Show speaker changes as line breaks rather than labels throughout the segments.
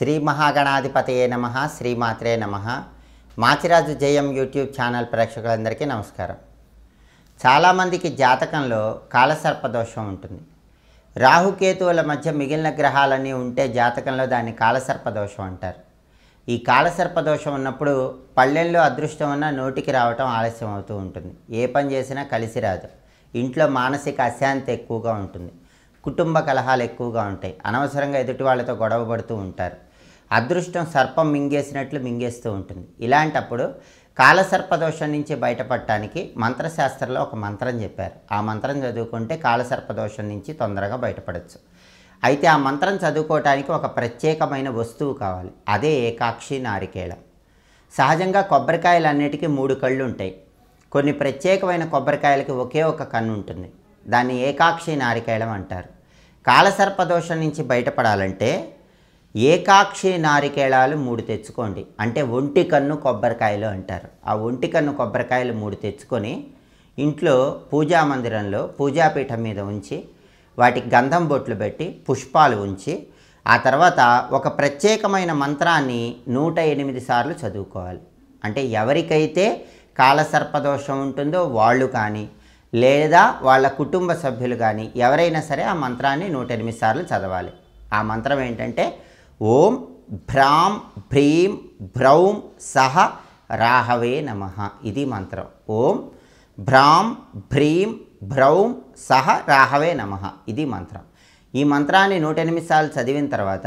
శ్రీ మహాగణాధిపతయే నమ శ్రీమాత్రే నమ మాచిరాజు జయం యూట్యూబ్ ఛానల్ ప్రేక్షకులందరికీ నమస్కారం చాలామందికి జాతకంలో కాలసర్పదోషం ఉంటుంది రాహుకేతువుల మధ్య మిగిలిన గ్రహాలన్నీ ఉంటే జాతకంలో దాన్ని కాలసర్పదోషం అంటారు ఈ కాలసర్పదోషం ఉన్నప్పుడు పళ్ళెల్లో అదృష్టం ఉన్న నోటికి రావటం ఆలస్యం అవుతూ ఉంటుంది ఏ పని చేసినా కలిసి రాదు ఇంట్లో మానసిక అశాంతి ఎక్కువగా ఉంటుంది కుటుంబ కలహాలు ఎక్కువగా ఉంటాయి అనవసరంగా ఎదుటి వాళ్ళతో గొడవ పడుతూ ఉంటారు అదృష్టం సర్పం మింగేసినట్లు మింగేస్తూ ఉంటుంది ఇలాంటప్పుడు కాలసర్పదోషం నుంచి బయటపడటానికి మంత్రశాస్త్రంలో ఒక మంత్రం చెప్పారు ఆ మంత్రం చదువుకుంటే కాలసర్పదోషం నుంచి తొందరగా బయటపడచ్చు అయితే ఆ మంత్రం చదువుకోవటానికి ఒక ప్రత్యేకమైన వస్తువు కావాలి అదే ఏకాక్షి నారికేళం సహజంగా కొబ్బరికాయలన్నిటికీ మూడు కళ్ళు ఉంటాయి కొన్ని ప్రత్యేకమైన కొబ్బరికాయలకి ఒకే ఒక కన్ను ఉంటుంది దాన్ని ఏకాక్షి నారికేళం అంటారు కాలసర్పదోషం నుంచి బయటపడాలంటే ఏకాక్షి నారికేళాలు మూడు తెచ్చుకోండి అంటే ఒంటి కన్ను కొబ్బరికాయలు అంటారు ఆ ఒంటి కన్ను కొబ్బరికాయలు మూడు తెచ్చుకొని ఇంట్లో పూజా మందిరంలో పూజాపీఠం మీద ఉంచి వాటికి గంధం బొట్లు పెట్టి పుష్పాలు ఉంచి ఆ తర్వాత ఒక ప్రత్యేకమైన మంత్రాన్ని నూట ఎనిమిది సార్లు చదువుకోవాలి అంటే ఎవరికైతే కాలసర్పదోషం ఉంటుందో వాళ్ళు కానీ లేదా వాళ్ళ కుటుంబ సభ్యులు కానీ ఎవరైనా సరే ఆ మంత్రాన్ని నూట ఎనిమిది సార్లు చదవాలి ఆ మంత్రం ఏంటంటే ఓం భ్రాం భ్రీం భ్రౌం సహ రాహవే నమ ఇది మంత్రం ఓం భ్రాం భ్రీం భ్రౌం సహ రాహవే నమ ఇది మంత్రం ఈ మంత్రాన్ని నూట ఎనిమిది చదివిన తర్వాత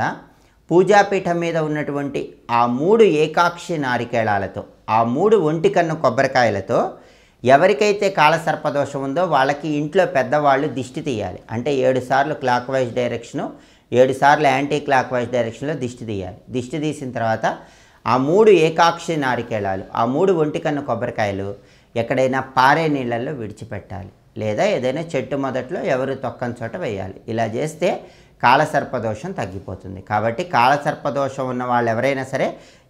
పూజాపీఠం మీద ఉన్నటువంటి ఆ మూడు ఏకాక్షి నారికేళాలతో ఆ మూడు ఒంటికన్ను కొబ్బరికాయలతో ఎవరికైతే కాలసర్పదోషం ఉందో వాళ్ళకి ఇంట్లో పెద్దవాళ్ళు దిష్టి తీయాలి అంటే ఏడు సార్లు క్లాక్ వైజ్ డైరెక్షను ఏడు సార్లు యాంటీ క్లాక్ వైజ్ డైరెక్షన్లో దిష్టి తీయాలి దిష్టి తీసిన తర్వాత ఆ మూడు ఏకాక్షి నారికేళాలు ఆ మూడు ఒంటికన్ను కొబ్బరికాయలు ఎక్కడైనా పారే నీళ్ళల్లో విడిచిపెట్టాలి లేదా ఏదైనా చెట్టు మొదట్లో ఎవరు తొక్కని చోట వేయాలి ఇలా చేస్తే కాలసర్పదోషం తగ్గిపోతుంది కాబట్టి కాలసర్పదోషం ఉన్న వాళ్ళు ఎవరైనా సరే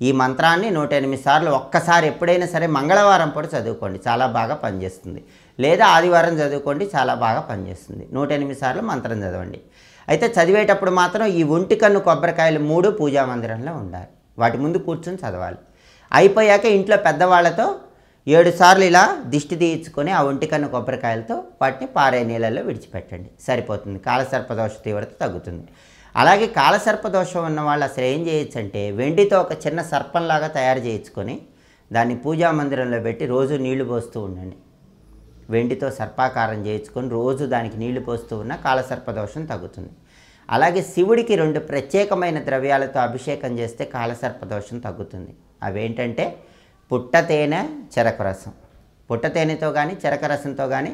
ఈ మంత్రాన్ని నూట ఎనిమిది సార్లు ఒక్కసారి ఎప్పుడైనా సరే మంగళవారం పూట చదువుకోండి చాలా బాగా పనిచేస్తుంది లేదా ఆదివారం చదువుకోండి చాలా బాగా పనిచేస్తుంది నూట ఎనిమిది సార్లు మంత్రం చదవండి అయితే చదివేటప్పుడు మాత్రం ఈ ఒంటి కన్ను కొబ్బరికాయలు మూడు పూజా మందిరంలో ఉండాలి వాటి ముందు కూర్చొని చదవాలి అయిపోయాక ఇంట్లో పెద్దవాళ్లతో ఏడుసార్లు ఇలా దిష్టి తీయించుకొని ఆ ఒంటికన్న కొబ్బరికాయలతో వాటిని పారే నీళ్ళల్లో విడిచిపెట్టండి సరిపోతుంది కాలసర్పదోష తీవ్రత తగ్గుతుంది అలాగే కాలసర్పదోషం ఉన్న వాళ్ళు అసలు ఏం చేయొచ్చు అంటే వెండితో ఒక చిన్న సర్పంలాగా తయారు చేయించుకొని దాన్ని పూజా మందిరంలో పెట్టి రోజు నీళ్లు పోస్తూ ఉండండి వెండితో సర్పాకారం చేయించుకొని రోజు దానికి నీళ్లు పోస్తూ ఉన్న కాలసర్పదోషం తగ్గుతుంది అలాగే శివుడికి రెండు ప్రత్యేకమైన ద్రవ్యాలతో అభిషేకం చేస్తే కాలసర్పదోషం తగ్గుతుంది అవేంటంటే పుట్టతేనె చెరకరసం పుట్టతేనెతో కానీ చెరకరసంతో కానీ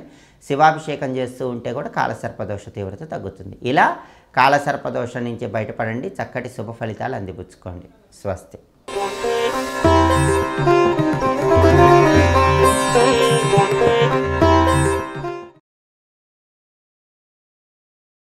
శివాభిషేకం చేస్తూ ఉంటే కూడా కాలసర్పదోష తీవ్రత తగ్గుతుంది ఇలా కాలసర్పదోషం నుంచి బయటపడండి చక్కటి శుభ ఫలితాలు అందిపుచ్చుకోండి స్వస్తి